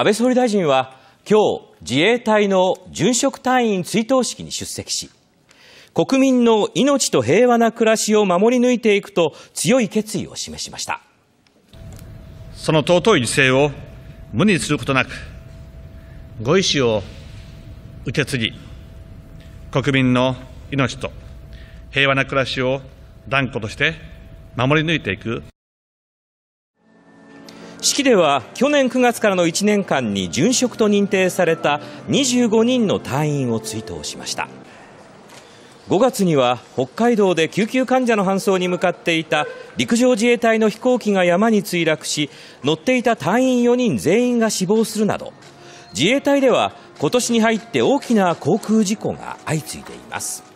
安倍総理大臣は今日自衛隊の殉職隊員追悼式に出席し国民の命と平和な暮らしを守り抜いていくと強い決意を示しましたその尊い犠牲を無にすることなくご意思を受け継ぎ国民の命と平和な暮らしを断固として守り抜いていく。式では去年9月からの1年間に殉職と認定された25人の隊員を追悼しました5月には北海道で救急患者の搬送に向かっていた陸上自衛隊の飛行機が山に墜落し乗っていた隊員4人全員が死亡するなど自衛隊では今年に入って大きな航空事故が相次いでいます